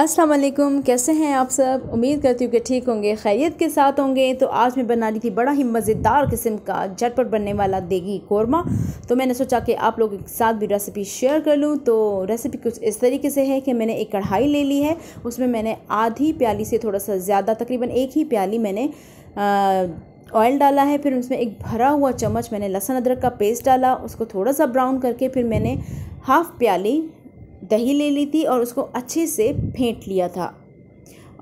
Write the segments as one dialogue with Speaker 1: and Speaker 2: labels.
Speaker 1: असलम कैसे हैं आप सब उम्मीद करती हूँ कि ठीक होंगे खैरियत के साथ होंगे तो आज मैं बना रही थी बड़ा ही मज़ेदार किस्म का झटपट बनने वाला देगी कौरमा तो मैंने सोचा कि आप लोगों के साथ भी रेसिपी शेयर कर लूँ तो रेसिपी कुछ इस तरीके से है कि मैंने एक कढ़ाई ले ली है उसमें मैंने आधी प्याली से थोड़ा सा ज़्यादा तकरीबन एक ही प्याली मैंने आ, ऑयल डाला है फिर उसमें एक भरा हुआ चम्मच मैंने लहसुन अदरक का पेस्ट डाला उसको थोड़ा सा ब्राउन करके फिर मैंने हाफ़ प्याली दही ले ली थी और उसको अच्छे से फेंट लिया था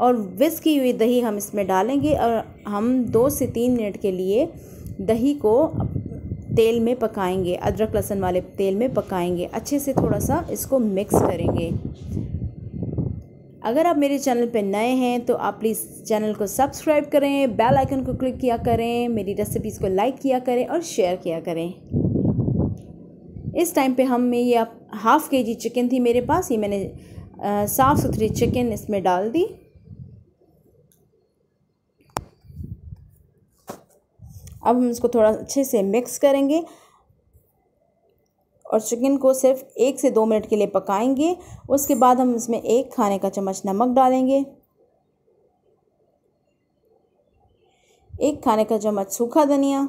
Speaker 1: और विस्क की हुई दही हम इसमें डालेंगे और हम दो से तीन मिनट के लिए दही को तेल में पकाएंगे अदरक लहसुन वाले तेल में पकाएंगे अच्छे से थोड़ा सा इसको मिक्स करेंगे अगर आप मेरे चैनल पर नए हैं तो आप प्लीज़ चैनल को सब्सक्राइब करें बेल आइकन को क्लिक किया करें मेरी रेसिपीज़ को लाइक किया करें और शेयर किया करें इस टाइम पे हम ये आप हाफ़ के जी चिकन थी मेरे पास ये मैंने साफ़ सुथरी चिकन इसमें डाल दी अब हम इसको थोड़ा अच्छे से मिक्स करेंगे और चिकन को सिर्फ एक से दो मिनट के लिए पकाएंगे उसके बाद हम इसमें एक खाने का चम्मच नमक डालेंगे एक खाने का चम्मच सूखा धनिया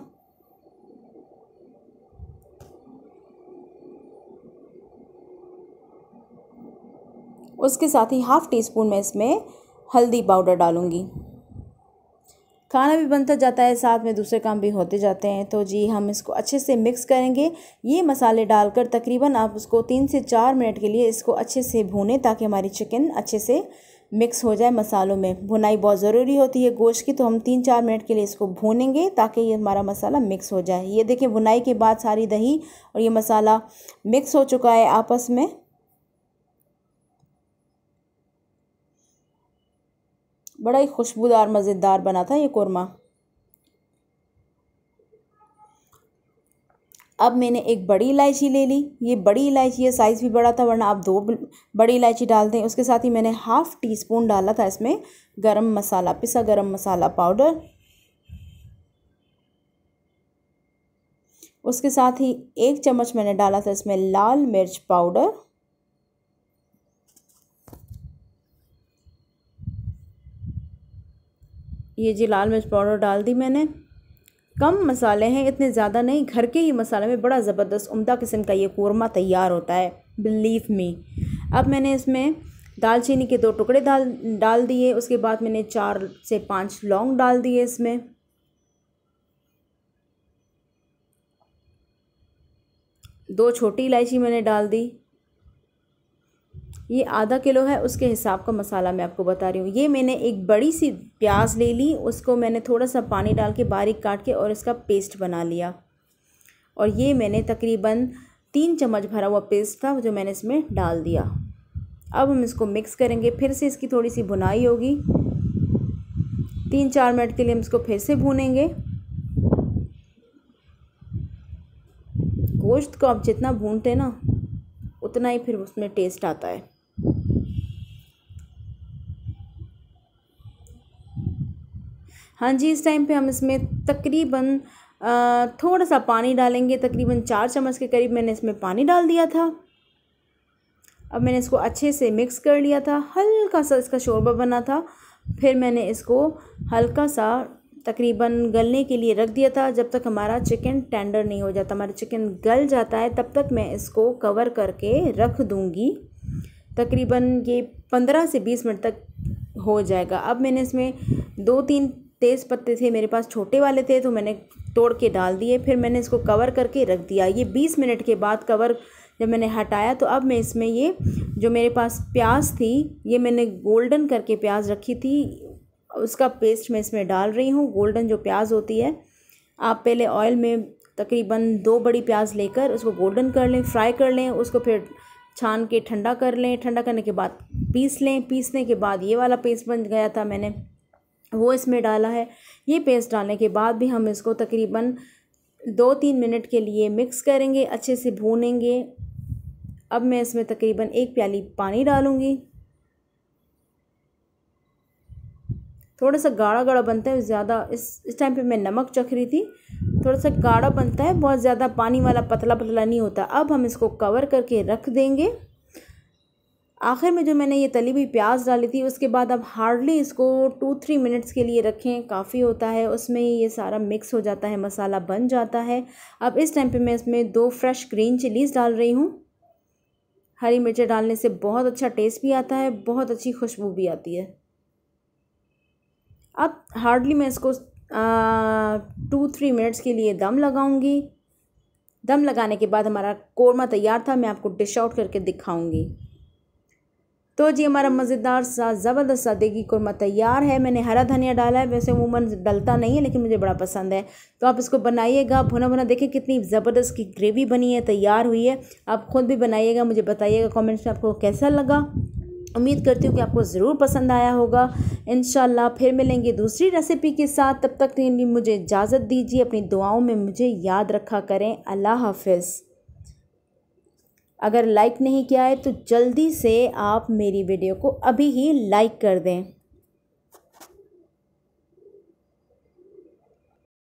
Speaker 1: उसके साथ ही हाफ़ टी स्पून मैं इसमें हल्दी पाउडर डालूँगी खाना भी बनता जाता है साथ में दूसरे काम भी होते जाते हैं तो जी हम इसको अच्छे से मिक्स करेंगे ये मसाले डालकर तकरीबन आप उसको तीन से चार मिनट के लिए इसको अच्छे से भूनें ताकि हमारी चिकन अच्छे से मिक्स हो जाए मसालों में भुनाई बहुत ज़रूरी होती है गोश्त की तो हम तीन चार मिनट के लिए इसको भूनेंगे ताकि ये हमारा मसाला मिक्स हो जाए ये देखें भुनाई के बाद सारी दही और ये मसाला मिक्स हो चुका है आपस में बड़ा ही खुशबूदार मज़ेदार बना था ये कौरमा अब मैंने एक बड़ी इलायची ले ली ये बड़ी इलायची है साइज़ भी बड़ा था वरना आप दो बड़ी इलायची डालते हैं उसके साथ ही मैंने हाफ़ टी स्पून डाला था इसमें गरम मसाला पिसा गरम मसाला पाउडर उसके साथ ही एक चम्मच मैंने डाला था इसमें लाल मिर्च पाउडर ये जी लाल मिर्च पाउडर डाल दी मैंने कम मसाले हैं इतने ज़्यादा नहीं घर के ही मसाले में बड़ा ज़बरदस्त उम्दा किस्म का ये कौरमा तैयार होता है बिलीव मी अब मैंने इसमें दालचीनी के दो टुकड़े डाल डाल दिए उसके बाद मैंने चार से पाँच लौंग डाल दिए इसमें दो छोटी इलायची मैंने डाल दी ये आधा किलो है उसके हिसाब का मसाला मैं आपको बता रही हूँ ये मैंने एक बड़ी सी प्याज ले ली उसको मैंने थोड़ा सा पानी डाल के बारीक काट के और इसका पेस्ट बना लिया और ये मैंने तकरीबन तीन चम्मच भरा हुआ पेस्ट था जो मैंने इसमें डाल दिया अब हम इसको मिक्स करेंगे फिर से इसकी थोड़ी सी भुनाई होगी तीन चार मिनट के लिए हम इसको फिर से भूनेंगे गोश्त को आप जितना भूनते ना उतना ही फिर उसमें टेस्ट आता है हाँ जी इस टाइम पे हम इसमें तकरीबन थोड़ा सा पानी डालेंगे तकरीबन चार चम्मच के करीब मैंने इसमें पानी डाल दिया था अब मैंने इसको अच्छे से मिक्स कर लिया था हल्का सा इसका शोरबा बना था फिर मैंने इसको हल्का सा तकरीबन गलने के लिए रख दिया था जब तक हमारा चिकन टेंडर नहीं हो जाता हमारा चिकन गल जाता है तब तक मैं इसको कवर करके रख दूँगी तकरीबन ये पंद्रह से बीस मिनट तक हो जाएगा अब मैंने इसमें दो तीन तेज़ पत्ते थे मेरे पास छोटे वाले थे तो मैंने तोड़ के डाल दिए फिर मैंने इसको कवर करके रख दिया ये बीस मिनट के बाद कवर जब मैंने हटाया तो अब मैं इसमें ये जो मेरे पास प्याज थी ये मैंने गोल्डन करके प्याज रखी थी उसका पेस्ट मैं इसमें डाल रही हूँ गोल्डन जो प्याज होती है आप पहले ऑयल में तकरीबन दो बड़ी प्याज लेकर उसको गोल्डन कर लें फ्राई कर लें उसको फिर छान के ठंडा कर लें ठंडा करने के बाद पीस लें पीसने के बाद ये वाला पेस्ट बन गया था मैंने वो इसमें डाला है ये पेस्ट डालने के बाद भी हम इसको तकरीबन दो तीन मिनट के लिए मिक्स करेंगे अच्छे से भूनेंगे अब मैं इसमें तकरीबन एक प्याली पानी डालूँगी थोड़ा सा गाढ़ा गाढ़ा बनता है ज़्यादा इस इस टाइम पे मैं नमक चख रही थी थोड़ा सा गाढ़ा बनता है बहुत ज़्यादा पानी वाला पतला पतला नहीं होता अब हम इसको कवर करके रख देंगे आखिर में जो मैंने ये तली हुई प्याज डाली थी उसके बाद अब हार्डली इसको टू थ्री मिनट्स के लिए रखें काफ़ी होता है उसमें ये सारा मिक्स हो जाता है मसाला बन जाता है अब इस टाइम पे मैं इसमें दो फ्रेश ग्रीन चिलीज़ डाल रही हूँ हरी मिर्चें डालने से बहुत अच्छा टेस्ट भी आता है बहुत अच्छी खुशबू भी आती है अब हार्डली मैं इसको टू थ्री मिनट्स के लिए दम लगाऊँगी दम लगाने के बाद हमारा कोरमा तैयार था मैं आपको डिश आउट करके दिखाऊँगी तो जी हमारा मज़ेदार सा ज़बरदस्त सा देगी कुरमा तैयार है मैंने हरा धनिया डाला है वैसे उमूमन डलता नहीं है लेकिन मुझे बड़ा पसंद है तो आप इसको बनाइएगा भुना भुना देखें कितनी ज़बरदस्त की ग्रेवी बनी है तैयार हुई है आप खुद भी बनाइएगा मुझे बताइएगा कॉमेंट्स में आपको कैसा लगा उम्मीद करती हूँ कि आपको ज़रूर पसंद आया होगा इन फिर मिलेंगे दूसरी रेसिपी के साथ तब तक मुझे इजाज़त दीजिए अपनी दुआओं में मुझे याद रखा करें अल्लाह हाफिज़ अगर लाइक नहीं किया है तो जल्दी से आप मेरी वीडियो को अभी ही लाइक कर दें